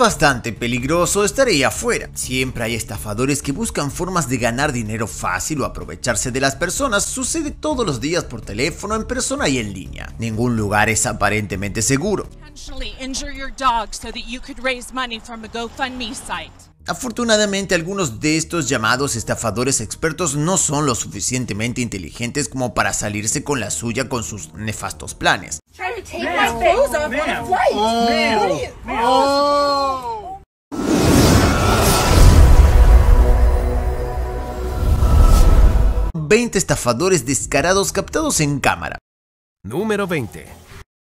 bastante peligroso estar ahí afuera. Siempre hay estafadores que buscan formas de ganar dinero fácil o aprovecharse de las personas. Sucede todos los días por teléfono, en persona y en línea. Ningún lugar es aparentemente seguro. Afortunadamente algunos de estos llamados estafadores expertos no son lo suficientemente inteligentes como para salirse con la suya con sus nefastos planes. ...20 estafadores descarados captados en cámara. Número 20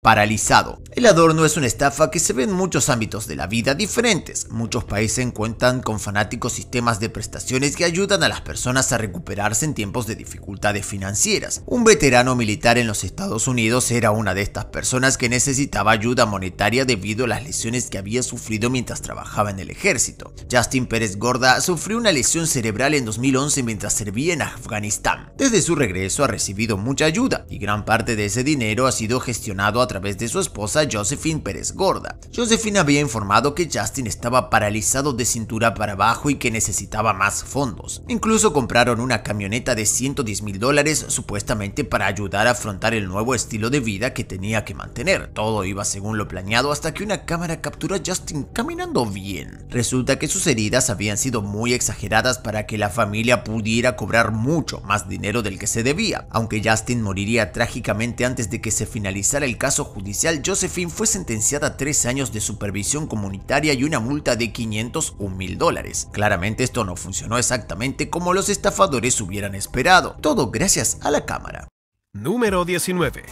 paralizado. El adorno es una estafa que se ve en muchos ámbitos de la vida diferentes. Muchos países cuentan con fanáticos sistemas de prestaciones que ayudan a las personas a recuperarse en tiempos de dificultades financieras. Un veterano militar en los Estados Unidos era una de estas personas que necesitaba ayuda monetaria debido a las lesiones que había sufrido mientras trabajaba en el ejército. Justin Pérez Gorda sufrió una lesión cerebral en 2011 mientras servía en Afganistán. Desde su regreso ha recibido mucha ayuda y gran parte de ese dinero ha sido gestionado a través través de su esposa Josephine Pérez Gorda. Josephine había informado que Justin estaba paralizado de cintura para abajo y que necesitaba más fondos. Incluso compraron una camioneta de 110 mil dólares supuestamente para ayudar a afrontar el nuevo estilo de vida que tenía que mantener. Todo iba según lo planeado hasta que una cámara capturó a Justin caminando bien. Resulta que sus heridas habían sido muy exageradas para que la familia pudiera cobrar mucho más dinero del que se debía. Aunque Justin moriría trágicamente antes de que se finalizara el caso, judicial, Josephine fue sentenciada a tres años de supervisión comunitaria y una multa de 501 mil dólares. Claramente esto no funcionó exactamente como los estafadores hubieran esperado, todo gracias a la cámara. Número 19.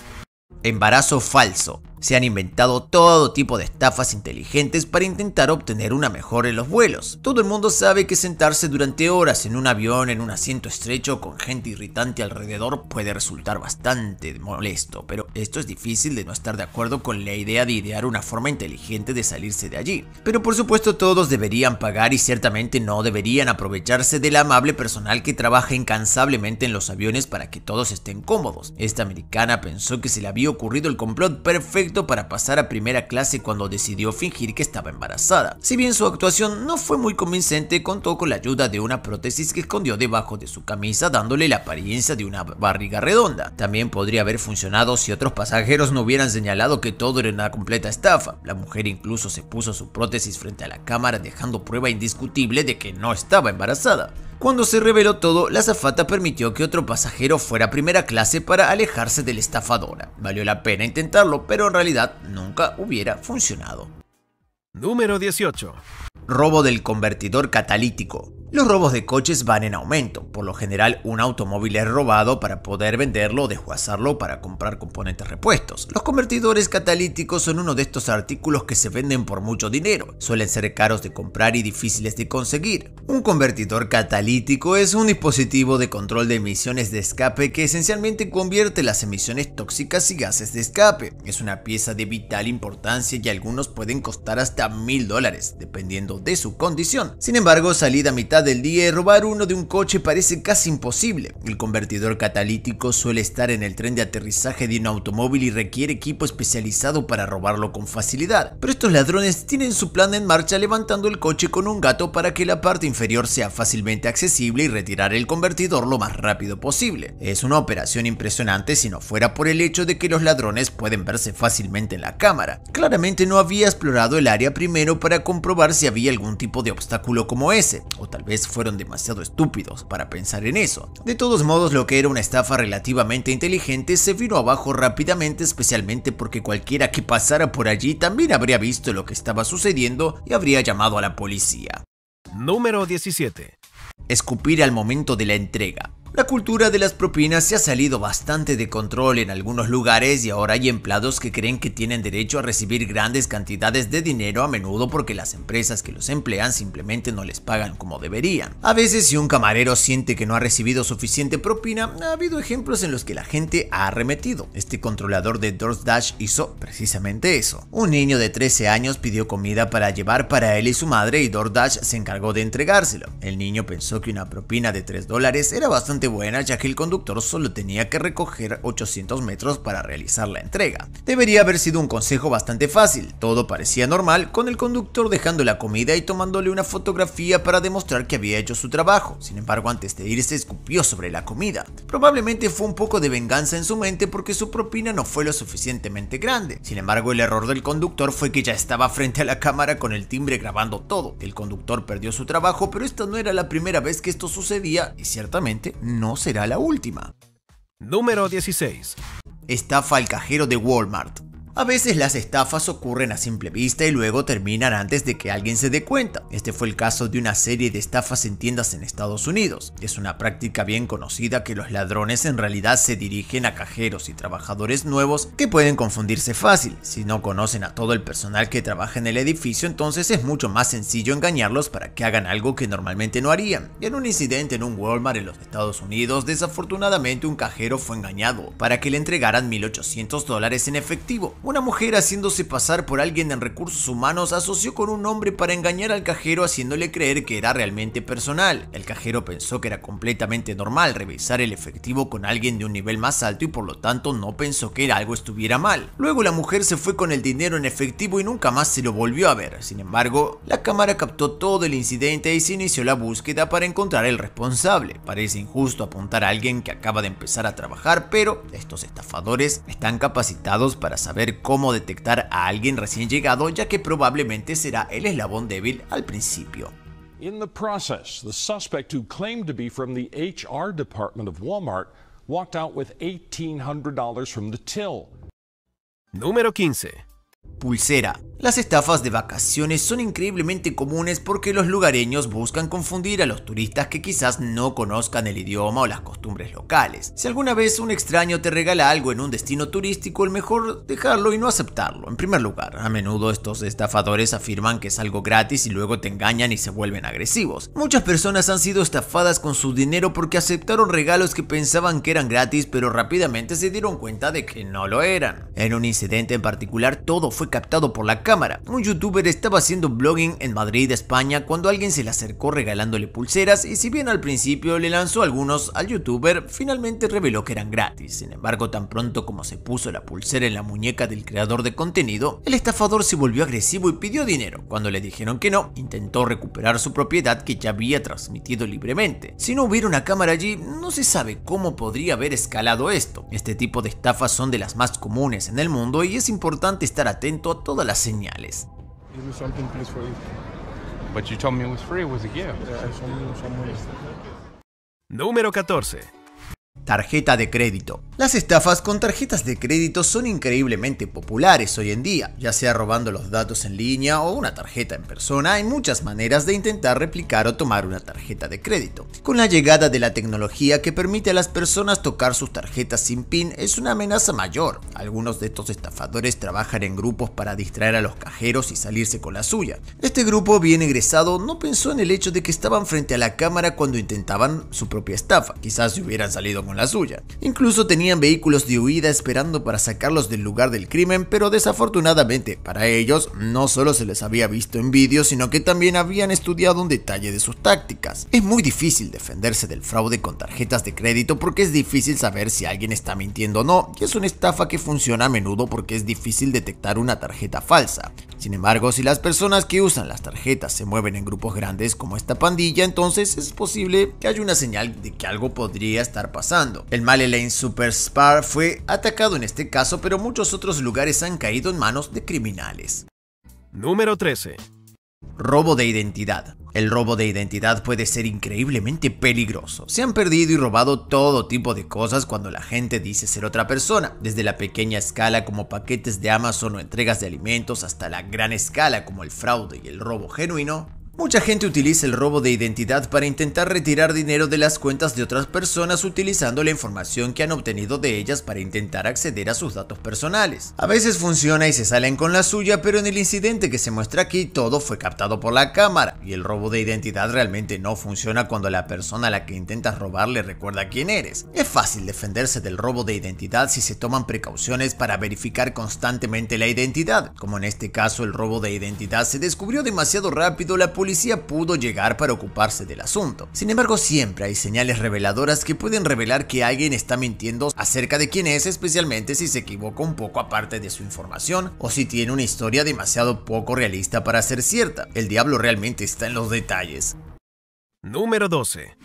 Embarazo falso. Se han inventado todo tipo de estafas inteligentes para intentar obtener una mejora en los vuelos. Todo el mundo sabe que sentarse durante horas en un avión en un asiento estrecho con gente irritante alrededor puede resultar bastante molesto, pero esto es difícil de no estar de acuerdo con la idea de idear una forma inteligente de salirse de allí. Pero por supuesto todos deberían pagar y ciertamente no deberían aprovecharse del amable personal que trabaja incansablemente en los aviones para que todos estén cómodos. Esta americana pensó que se le había ocurrido el complot perfecto para pasar a primera clase cuando decidió fingir que estaba embarazada. Si bien su actuación no fue muy convincente, contó con la ayuda de una prótesis que escondió debajo de su camisa dándole la apariencia de una barriga redonda. También podría haber funcionado si otros pasajeros no hubieran señalado que todo era una completa estafa. La mujer incluso se puso su prótesis frente a la cámara dejando prueba indiscutible de que no estaba embarazada. Cuando se reveló todo, la zafata permitió que otro pasajero fuera primera clase para alejarse de la estafadora. Valió la pena intentarlo, pero en realidad nunca hubiera funcionado. Número 18. Robo del convertidor catalítico. Los robos de coches van en aumento. Por lo general, un automóvil es robado para poder venderlo o desguazarlo para comprar componentes repuestos. Los convertidores catalíticos son uno de estos artículos que se venden por mucho dinero. Suelen ser caros de comprar y difíciles de conseguir. Un convertidor catalítico es un dispositivo de control de emisiones de escape que esencialmente convierte las emisiones tóxicas y gases de escape. Es una pieza de vital importancia y algunos pueden costar hasta mil dólares, dependiendo de su condición. Sin embargo, salida a mitad del día y robar uno de un coche parece casi imposible. El convertidor catalítico suele estar en el tren de aterrizaje de un automóvil y requiere equipo especializado para robarlo con facilidad. Pero estos ladrones tienen su plan en marcha levantando el coche con un gato para que la parte inferior sea fácilmente accesible y retirar el convertidor lo más rápido posible. Es una operación impresionante si no fuera por el hecho de que los ladrones pueden verse fácilmente en la cámara. Claramente no había explorado el área primero para comprobar si había algún tipo de obstáculo como ese, o tal vez fueron demasiado estúpidos para pensar en eso. De todos modos, lo que era una estafa relativamente inteligente se vino abajo rápidamente, especialmente porque cualquiera que pasara por allí también habría visto lo que estaba sucediendo y habría llamado a la policía. Número 17. Escupir al momento de la entrega. La cultura de las propinas se ha salido bastante de control en algunos lugares y ahora hay empleados que creen que tienen derecho a recibir grandes cantidades de dinero a menudo porque las empresas que los emplean simplemente no les pagan como deberían. A veces si un camarero siente que no ha recibido suficiente propina, ha habido ejemplos en los que la gente ha arremetido. Este controlador de DoorDash hizo precisamente eso. Un niño de 13 años pidió comida para llevar para él y su madre y DoorDash se encargó de entregárselo. El niño pensó que una propina de 3 dólares era bastante buena ya que el conductor solo tenía que recoger 800 metros para realizar la entrega. Debería haber sido un consejo bastante fácil, todo parecía normal con el conductor dejando la comida y tomándole una fotografía para demostrar que había hecho su trabajo, sin embargo antes de irse escupió sobre la comida. Probablemente fue un poco de venganza en su mente porque su propina no fue lo suficientemente grande, sin embargo el error del conductor fue que ya estaba frente a la cámara con el timbre grabando todo. El conductor perdió su trabajo pero esta no era la primera vez que esto sucedía y ciertamente no será la última. Número 16. Estafa al cajero de Walmart. A veces las estafas ocurren a simple vista y luego terminan antes de que alguien se dé cuenta. Este fue el caso de una serie de estafas en tiendas en Estados Unidos. Es una práctica bien conocida que los ladrones en realidad se dirigen a cajeros y trabajadores nuevos que pueden confundirse fácil. Si no conocen a todo el personal que trabaja en el edificio, entonces es mucho más sencillo engañarlos para que hagan algo que normalmente no harían. Y en un incidente en un Walmart en los Estados Unidos, desafortunadamente un cajero fue engañado para que le entregaran 1.800 dólares en efectivo. Una mujer haciéndose pasar por alguien en recursos humanos asoció con un hombre para engañar al cajero haciéndole creer que era realmente personal. El cajero pensó que era completamente normal revisar el efectivo con alguien de un nivel más alto y por lo tanto no pensó que algo estuviera mal. Luego la mujer se fue con el dinero en efectivo y nunca más se lo volvió a ver. Sin embargo, la cámara captó todo el incidente y se inició la búsqueda para encontrar el responsable. Parece injusto apuntar a alguien que acaba de empezar a trabajar, pero estos estafadores están capacitados para saber cómo detectar a alguien recién llegado, ya que probablemente será el eslabón débil al principio. In the process, the suspect who claimed to be from the HR department of Walmart walked out with $1,800 from the till. Número 15. Pulsera. Las estafas de vacaciones son increíblemente comunes porque los lugareños buscan confundir a los turistas que quizás no conozcan el idioma o las costumbres locales. Si alguna vez un extraño te regala algo en un destino turístico, el mejor dejarlo y no aceptarlo. En primer lugar, a menudo estos estafadores afirman que es algo gratis y luego te engañan y se vuelven agresivos. Muchas personas han sido estafadas con su dinero porque aceptaron regalos que pensaban que eran gratis, pero rápidamente se dieron cuenta de que no lo eran. En un incidente en particular, todo fue captado por la un youtuber estaba haciendo blogging en Madrid, España, cuando alguien se le acercó regalándole pulseras y si bien al principio le lanzó algunos al youtuber, finalmente reveló que eran gratis. Sin embargo, tan pronto como se puso la pulsera en la muñeca del creador de contenido, el estafador se volvió agresivo y pidió dinero. Cuando le dijeron que no, intentó recuperar su propiedad que ya había transmitido libremente. Si no hubiera una cámara allí, no se sabe cómo podría haber escalado esto. Este tipo de estafas son de las más comunes en el mundo y es importante estar atento a todas las señales señales. Is there something please for you? But you told me it was free or was a gift. Número 14. Tarjeta de crédito. Las estafas con tarjetas de crédito son increíblemente populares hoy en día, ya sea robando los datos en línea o una tarjeta en persona, hay muchas maneras de intentar replicar o tomar una tarjeta de crédito. Con la llegada de la tecnología que permite a las personas tocar sus tarjetas sin PIN es una amenaza mayor. Algunos de estos estafadores trabajan en grupos para distraer a los cajeros y salirse con la suya. Este grupo bien egresado no pensó en el hecho de que estaban frente a la cámara cuando intentaban su propia estafa. Quizás si hubieran salido con la suya. Incluso tenían vehículos de huida esperando para sacarlos del lugar del crimen, pero desafortunadamente para ellos no solo se les había visto en vídeo, sino que también habían estudiado un detalle de sus tácticas. Es muy difícil defenderse del fraude con tarjetas de crédito porque es difícil saber si alguien está mintiendo o no, y es una estafa que funciona a menudo porque es difícil detectar una tarjeta falsa. Sin embargo, si las personas que usan las tarjetas se mueven en grupos grandes como esta pandilla, entonces es posible que haya una señal de que algo podría estar pasando. El Malelane Super Spar fue atacado en este caso, pero muchos otros lugares han caído en manos de criminales. Número 13. Robo de identidad. El robo de identidad puede ser increíblemente peligroso. Se han perdido y robado todo tipo de cosas cuando la gente dice ser otra persona, desde la pequeña escala como paquetes de Amazon o entregas de alimentos hasta la gran escala como el fraude y el robo genuino, Mucha gente utiliza el robo de identidad para intentar retirar dinero de las cuentas de otras personas utilizando la información que han obtenido de ellas para intentar acceder a sus datos personales. A veces funciona y se salen con la suya, pero en el incidente que se muestra aquí todo fue captado por la cámara y el robo de identidad realmente no funciona cuando la persona a la que intentas robar le recuerda quién eres. Es fácil defenderse del robo de identidad si se toman precauciones para verificar constantemente la identidad. Como en este caso el robo de identidad se descubrió demasiado rápido, la policía pudo llegar para ocuparse del asunto. Sin embargo, siempre hay señales reveladoras que pueden revelar que alguien está mintiendo acerca de quién es, especialmente si se equivoca un poco aparte de su información o si tiene una historia demasiado poco realista para ser cierta. El diablo realmente está en los detalles. Número 12.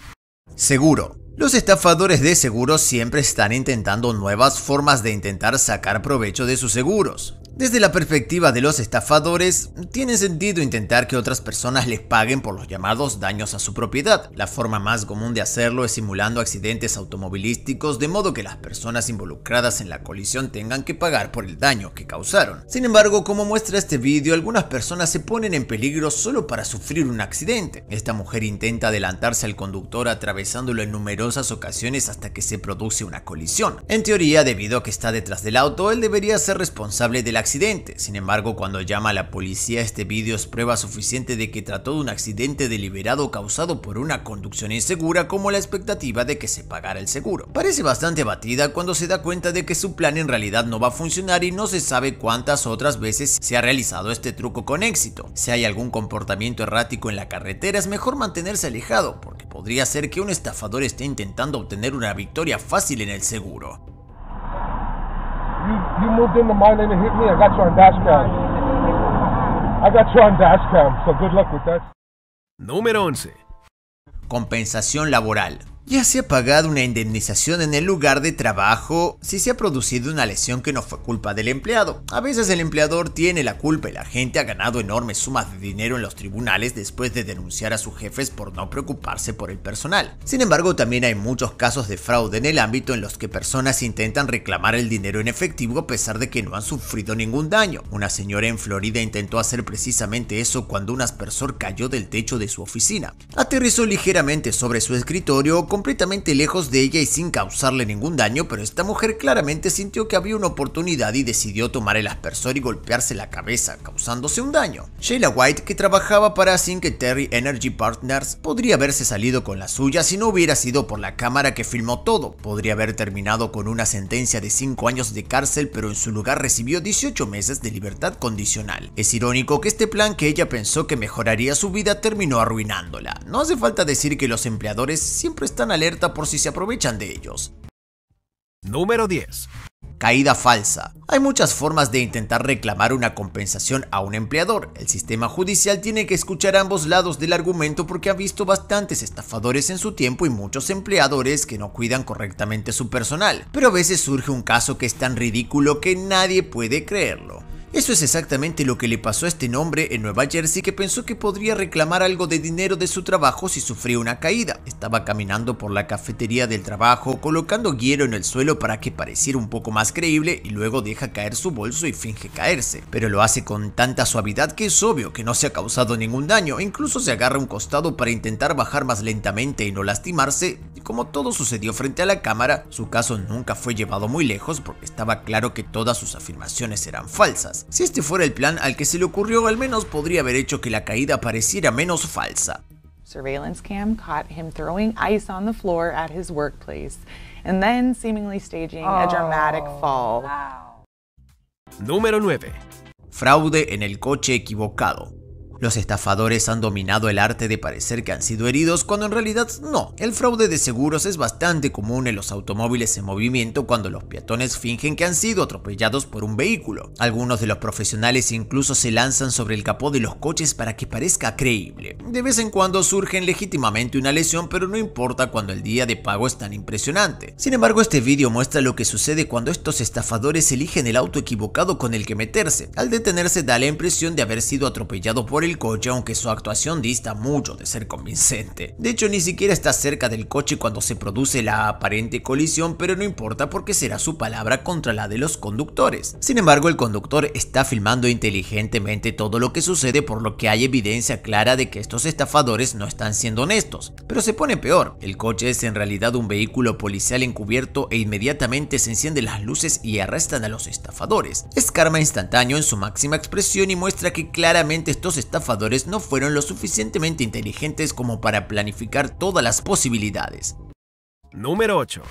Seguro. Los estafadores de seguros siempre están intentando nuevas formas de intentar sacar provecho de sus seguros. Desde la perspectiva de los estafadores, tiene sentido intentar que otras personas les paguen por los llamados daños a su propiedad. La forma más común de hacerlo es simulando accidentes automovilísticos de modo que las personas involucradas en la colisión tengan que pagar por el daño que causaron. Sin embargo, como muestra este vídeo, algunas personas se ponen en peligro solo para sufrir un accidente. Esta mujer intenta adelantarse al conductor atravesándolo en numerosas ocasiones hasta que se produce una colisión. En teoría, debido a que está detrás del auto, él debería ser responsable del accidente sin embargo, cuando llama a la policía, este vídeo es prueba suficiente de que trató de un accidente deliberado causado por una conducción insegura como la expectativa de que se pagara el seguro. Parece bastante abatida cuando se da cuenta de que su plan en realidad no va a funcionar y no se sabe cuántas otras veces se ha realizado este truco con éxito. Si hay algún comportamiento errático en la carretera es mejor mantenerse alejado porque podría ser que un estafador esté intentando obtener una victoria fácil en el seguro you moved into my lane and hit me. I got you on dash cam. I got you on dash cam, so good luck with that. Número 11. Compensación laboral ya se ha pagado una indemnización en el lugar de trabajo si se ha producido una lesión que no fue culpa del empleado. A veces el empleador tiene la culpa y la gente ha ganado enormes sumas de dinero en los tribunales después de denunciar a sus jefes por no preocuparse por el personal. Sin embargo, también hay muchos casos de fraude en el ámbito en los que personas intentan reclamar el dinero en efectivo a pesar de que no han sufrido ningún daño. Una señora en Florida intentó hacer precisamente eso cuando un aspersor cayó del techo de su oficina. Aterrizó ligeramente sobre su escritorio completamente lejos de ella y sin causarle ningún daño, pero esta mujer claramente sintió que había una oportunidad y decidió tomar el aspersor y golpearse la cabeza, causándose un daño. Sheila White, que trabajaba para Terry Energy Partners, podría haberse salido con la suya si no hubiera sido por la cámara que filmó todo. Podría haber terminado con una sentencia de 5 años de cárcel, pero en su lugar recibió 18 meses de libertad condicional. Es irónico que este plan que ella pensó que mejoraría su vida terminó arruinándola. No hace falta decir que los empleadores siempre están alerta por si se aprovechan de ellos. Número 10. Caída falsa. Hay muchas formas de intentar reclamar una compensación a un empleador. El sistema judicial tiene que escuchar ambos lados del argumento porque ha visto bastantes estafadores en su tiempo y muchos empleadores que no cuidan correctamente su personal. Pero a veces surge un caso que es tan ridículo que nadie puede creerlo. Eso es exactamente lo que le pasó a este hombre en Nueva Jersey que pensó que podría reclamar algo de dinero de su trabajo si sufrió una caída. Estaba caminando por la cafetería del trabajo, colocando hielo en el suelo para que pareciera un poco más creíble y luego deja caer su bolso y finge caerse. Pero lo hace con tanta suavidad que es obvio que no se ha causado ningún daño, incluso se agarra un costado para intentar bajar más lentamente y no lastimarse. Y como todo sucedió frente a la cámara, su caso nunca fue llevado muy lejos porque estaba claro que todas sus afirmaciones eran falsas. Si este fuera el plan al que se le ocurrió, al menos podría haber hecho que la caída pareciera menos falsa. Surveillance cam caught him throwing ice on the floor at his workplace and then seemingly staging a dramatic oh, fall. Número 9. Fraude en el coche equivocado. Los estafadores han dominado el arte de parecer que han sido heridos cuando en realidad no. El fraude de seguros es bastante común en los automóviles en movimiento cuando los peatones fingen que han sido atropellados por un vehículo. Algunos de los profesionales incluso se lanzan sobre el capó de los coches para que parezca creíble. De vez en cuando surge legítimamente una lesión, pero no importa cuando el día de pago es tan impresionante. Sin embargo, este vídeo muestra lo que sucede cuando estos estafadores eligen el auto equivocado con el que meterse. Al detenerse da la impresión de haber sido atropellado por el el coche aunque su actuación dista mucho de ser convincente. De hecho ni siquiera está cerca del coche cuando se produce la aparente colisión pero no importa porque será su palabra contra la de los conductores. Sin embargo el conductor está filmando inteligentemente todo lo que sucede por lo que hay evidencia clara de que estos estafadores no están siendo honestos. Pero se pone peor, el coche es en realidad un vehículo policial encubierto e inmediatamente se encienden las luces y arrestan a los estafadores. Es karma instantáneo en su máxima expresión y muestra que claramente estos estafadores no fueron lo suficientemente inteligentes como para planificar todas las posibilidades. Número 8.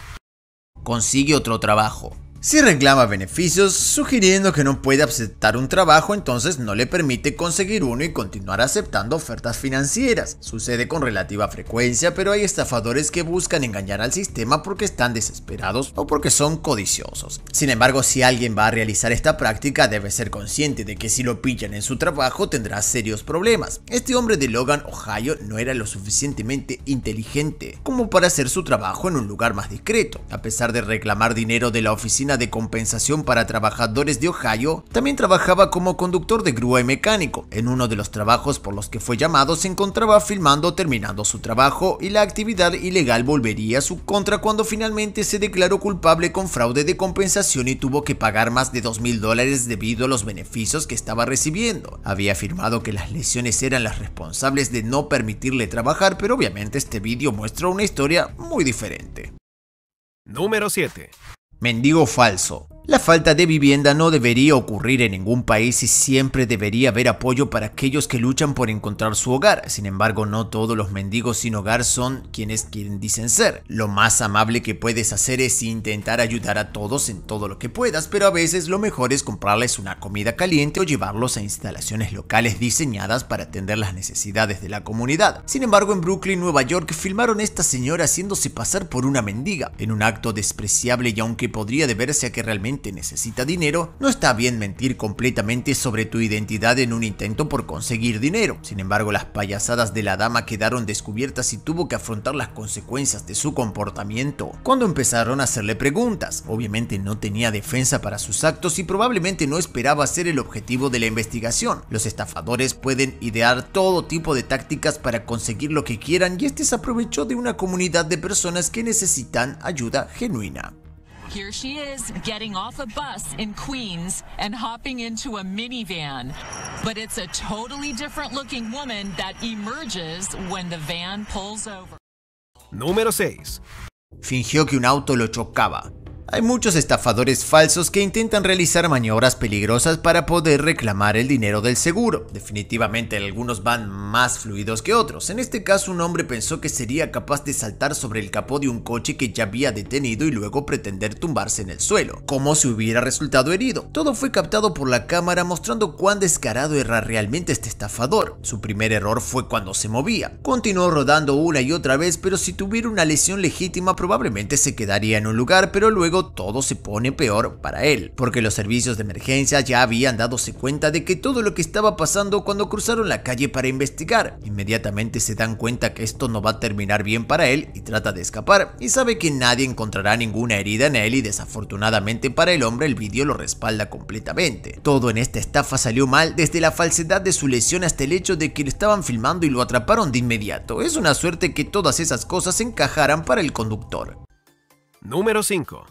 Consigue otro trabajo. Si reclama beneficios, sugiriendo que no puede aceptar un trabajo, entonces no le permite conseguir uno y continuar aceptando ofertas financieras. Sucede con relativa frecuencia, pero hay estafadores que buscan engañar al sistema porque están desesperados o porque son codiciosos. Sin embargo, si alguien va a realizar esta práctica, debe ser consciente de que si lo pillan en su trabajo tendrá serios problemas. Este hombre de Logan, Ohio, no era lo suficientemente inteligente como para hacer su trabajo en un lugar más discreto. A pesar de reclamar dinero de la oficina de compensación para trabajadores de Ohio, también trabajaba como conductor de grúa y mecánico. En uno de los trabajos por los que fue llamado se encontraba filmando terminando su trabajo y la actividad ilegal volvería a su contra cuando finalmente se declaró culpable con fraude de compensación y tuvo que pagar más de 2 mil dólares debido a los beneficios que estaba recibiendo. Había afirmado que las lesiones eran las responsables de no permitirle trabajar, pero obviamente este vídeo muestra una historia muy diferente. Número 7. Mendigo falso. La falta de vivienda no debería ocurrir en ningún país y siempre debería haber apoyo para aquellos que luchan por encontrar su hogar. Sin embargo, no todos los mendigos sin hogar son quienes quieren dicen ser. Lo más amable que puedes hacer es intentar ayudar a todos en todo lo que puedas, pero a veces lo mejor es comprarles una comida caliente o llevarlos a instalaciones locales diseñadas para atender las necesidades de la comunidad. Sin embargo, en Brooklyn, Nueva York, filmaron a esta señora haciéndose pasar por una mendiga, en un acto despreciable y aunque podría deberse a que realmente necesita dinero, no está bien mentir completamente sobre tu identidad en un intento por conseguir dinero. Sin embargo, las payasadas de la dama quedaron descubiertas y tuvo que afrontar las consecuencias de su comportamiento. Cuando empezaron a hacerle preguntas, obviamente no tenía defensa para sus actos y probablemente no esperaba ser el objetivo de la investigación. Los estafadores pueden idear todo tipo de tácticas para conseguir lo que quieran y este se aprovechó de una comunidad de personas que necesitan ayuda genuina. Here she is getting off a bus in Queens and hopping into a minivan. But it's a totally different looking woman that emerges when the van pulls over. Número 6. Fingió que un auto lo chocaba. Hay muchos estafadores falsos que intentan realizar maniobras peligrosas para poder reclamar el dinero del seguro. Definitivamente algunos van más fluidos que otros. En este caso un hombre pensó que sería capaz de saltar sobre el capó de un coche que ya había detenido y luego pretender tumbarse en el suelo, como si hubiera resultado herido. Todo fue captado por la cámara mostrando cuán descarado era realmente este estafador. Su primer error fue cuando se movía. Continuó rodando una y otra vez, pero si tuviera una lesión legítima probablemente se quedaría en un lugar, pero luego todo se pone peor para él, porque los servicios de emergencia ya habían dadose cuenta de que todo lo que estaba pasando cuando cruzaron la calle para investigar. Inmediatamente se dan cuenta que esto no va a terminar bien para él y trata de escapar, y sabe que nadie encontrará ninguna herida en él y desafortunadamente para el hombre el vídeo lo respalda completamente. Todo en esta estafa salió mal, desde la falsedad de su lesión hasta el hecho de que lo estaban filmando y lo atraparon de inmediato. Es una suerte que todas esas cosas encajaran para el conductor. Número 5.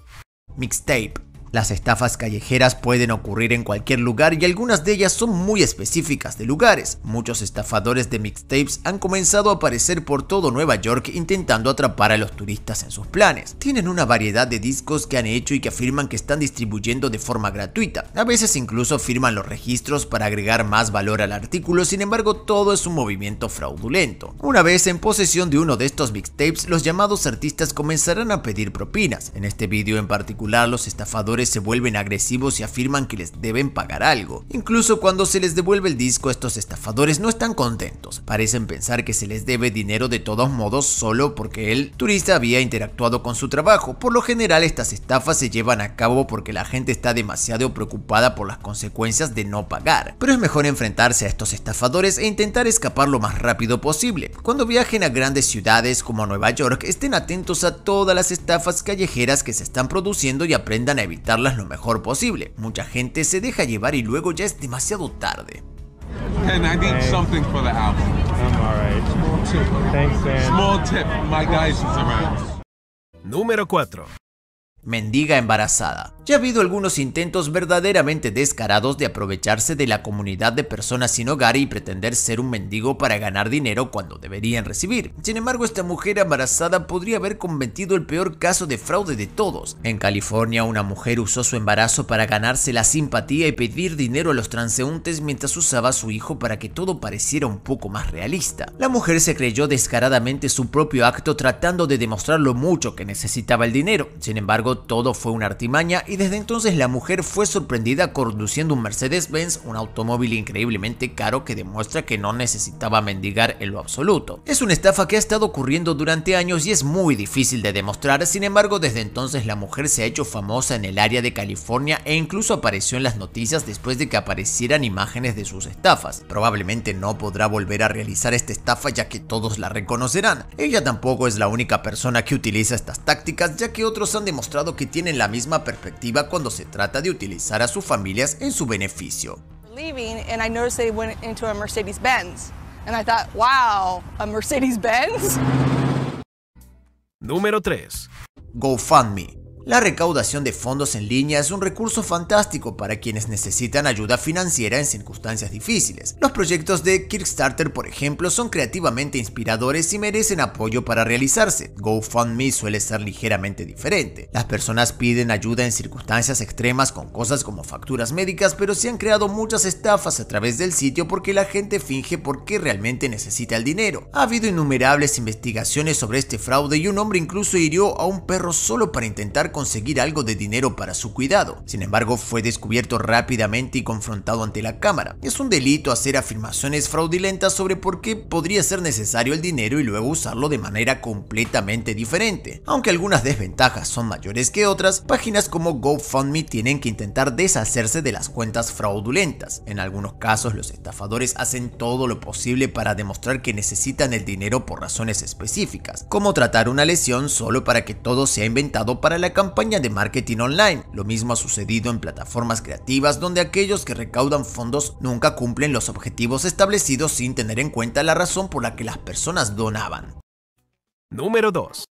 Mixtape. Las estafas callejeras pueden ocurrir en cualquier lugar y algunas de ellas son muy específicas de lugares. Muchos estafadores de mixtapes han comenzado a aparecer por todo Nueva York intentando atrapar a los turistas en sus planes. Tienen una variedad de discos que han hecho y que afirman que están distribuyendo de forma gratuita. A veces incluso firman los registros para agregar más valor al artículo, sin embargo todo es un movimiento fraudulento. Una vez en posesión de uno de estos mixtapes, los llamados artistas comenzarán a pedir propinas. En este vídeo en particular, los estafadores se vuelven agresivos y afirman que les deben pagar algo. Incluso cuando se les devuelve el disco, estos estafadores no están contentos. Parecen pensar que se les debe dinero de todos modos solo porque el turista había interactuado con su trabajo. Por lo general, estas estafas se llevan a cabo porque la gente está demasiado preocupada por las consecuencias de no pagar. Pero es mejor enfrentarse a estos estafadores e intentar escapar lo más rápido posible. Cuando viajen a grandes ciudades como Nueva York, estén atentos a todas las estafas callejeras que se están produciendo y aprendan a evitar las lo mejor posible. Mucha gente se deja llevar y luego ya es demasiado tarde. Número 4. Mendiga embarazada. Ya ha habido algunos intentos verdaderamente descarados de aprovecharse de la comunidad de personas sin hogar y pretender ser un mendigo para ganar dinero cuando deberían recibir. Sin embargo, esta mujer embarazada podría haber cometido el peor caso de fraude de todos. En California, una mujer usó su embarazo para ganarse la simpatía y pedir dinero a los transeúntes mientras usaba a su hijo para que todo pareciera un poco más realista. La mujer se creyó descaradamente su propio acto tratando de demostrar lo mucho que necesitaba el dinero. Sin embargo, todo fue una artimaña y desde entonces la mujer fue sorprendida conduciendo un Mercedes-Benz, un automóvil increíblemente caro que demuestra que no necesitaba mendigar en lo absoluto. Es una estafa que ha estado ocurriendo durante años y es muy difícil de demostrar, sin embargo desde entonces la mujer se ha hecho famosa en el área de California e incluso apareció en las noticias después de que aparecieran imágenes de sus estafas. Probablemente no podrá volver a realizar esta estafa ya que todos la reconocerán. Ella tampoco es la única persona que utiliza estas tácticas ya que otros han demostrado que tienen la misma perspectiva cuando se trata de utilizar a sus familias en su beneficio. Número 3. GoFundMe la recaudación de fondos en línea es un recurso fantástico para quienes necesitan ayuda financiera en circunstancias difíciles. Los proyectos de Kickstarter, por ejemplo, son creativamente inspiradores y merecen apoyo para realizarse. GoFundMe suele ser ligeramente diferente. Las personas piden ayuda en circunstancias extremas con cosas como facturas médicas, pero se han creado muchas estafas a través del sitio porque la gente finge por qué realmente necesita el dinero. Ha habido innumerables investigaciones sobre este fraude y un hombre incluso hirió a un perro solo para intentar conseguir algo de dinero para su cuidado. Sin embargo, fue descubierto rápidamente y confrontado ante la cámara. Es un delito hacer afirmaciones fraudulentas sobre por qué podría ser necesario el dinero y luego usarlo de manera completamente diferente. Aunque algunas desventajas son mayores que otras, páginas como GoFundMe tienen que intentar deshacerse de las cuentas fraudulentas. En algunos casos, los estafadores hacen todo lo posible para demostrar que necesitan el dinero por razones específicas, como tratar una lesión solo para que todo sea inventado para la campaña campaña de marketing online. Lo mismo ha sucedido en plataformas creativas donde aquellos que recaudan fondos nunca cumplen los objetivos establecidos sin tener en cuenta la razón por la que las personas donaban. Número 2.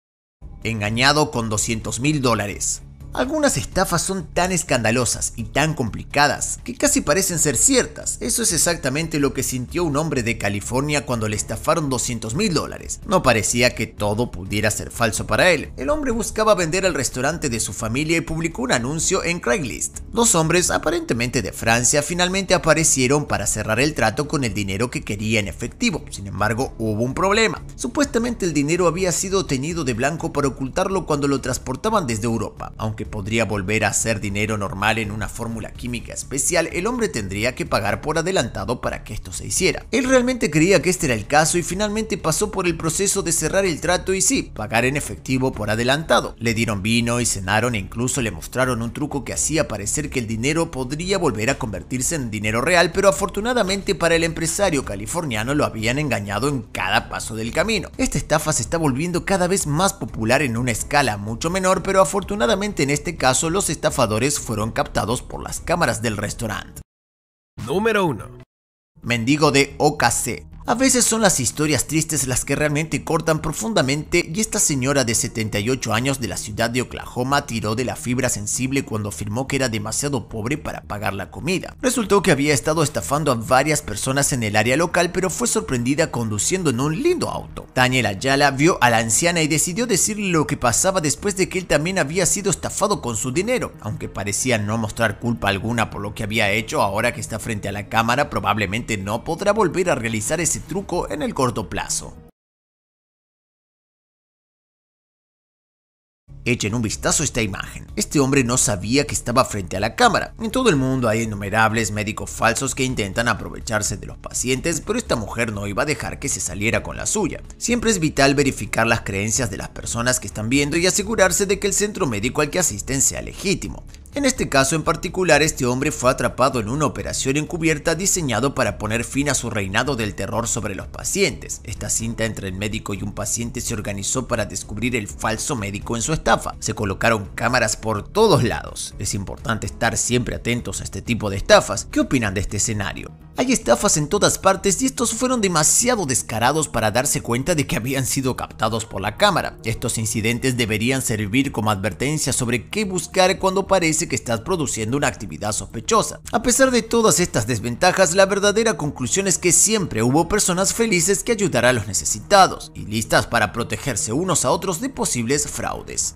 Engañado con 200 mil dólares. Algunas estafas son tan escandalosas y tan complicadas que casi parecen ser ciertas. Eso es exactamente lo que sintió un hombre de California cuando le estafaron 200 mil dólares. No parecía que todo pudiera ser falso para él. El hombre buscaba vender el restaurante de su familia y publicó un anuncio en Craigslist. Dos hombres, aparentemente de Francia, finalmente aparecieron para cerrar el trato con el dinero que quería en efectivo. Sin embargo, hubo un problema. Supuestamente el dinero había sido obtenido de blanco para ocultarlo cuando lo transportaban desde Europa, aunque podría volver a ser dinero normal en una fórmula química especial, el hombre tendría que pagar por adelantado para que esto se hiciera. Él realmente creía que este era el caso y finalmente pasó por el proceso de cerrar el trato y sí, pagar en efectivo por adelantado. Le dieron vino y cenaron e incluso le mostraron un truco que hacía parecer que el dinero podría volver a convertirse en dinero real, pero afortunadamente para el empresario californiano lo habían engañado en cada paso del camino. Esta estafa se está volviendo cada vez más popular en una escala mucho menor, pero afortunadamente en este caso los estafadores fueron captados por las cámaras del restaurante. Número 1. Mendigo de OKC. A veces son las historias tristes las que realmente cortan profundamente y esta señora de 78 años de la ciudad de Oklahoma tiró de la fibra sensible cuando afirmó que era demasiado pobre para pagar la comida. Resultó que había estado estafando a varias personas en el área local pero fue sorprendida conduciendo en un lindo auto. Daniel Ayala vio a la anciana y decidió decirle lo que pasaba después de que él también había sido estafado con su dinero. Aunque parecía no mostrar culpa alguna por lo que había hecho, ahora que está frente a la cámara probablemente no podrá volver a realizar ese ese truco en el corto plazo. Echen un vistazo a esta imagen. Este hombre no sabía que estaba frente a la cámara. En todo el mundo hay innumerables médicos falsos que intentan aprovecharse de los pacientes, pero esta mujer no iba a dejar que se saliera con la suya. Siempre es vital verificar las creencias de las personas que están viendo y asegurarse de que el centro médico al que asisten sea legítimo. En este caso en particular, este hombre fue atrapado en una operación encubierta diseñado para poner fin a su reinado del terror sobre los pacientes. Esta cinta entre el médico y un paciente se organizó para descubrir el falso médico en su estafa. Se colocaron cámaras por todos lados. Es importante estar siempre atentos a este tipo de estafas. ¿Qué opinan de este escenario? Hay estafas en todas partes y estos fueron demasiado descarados para darse cuenta de que habían sido captados por la cámara. Estos incidentes deberían servir como advertencia sobre qué buscar cuando parece que estás produciendo una actividad sospechosa. A pesar de todas estas desventajas, la verdadera conclusión es que siempre hubo personas felices que ayudaron a los necesitados y listas para protegerse unos a otros de posibles fraudes.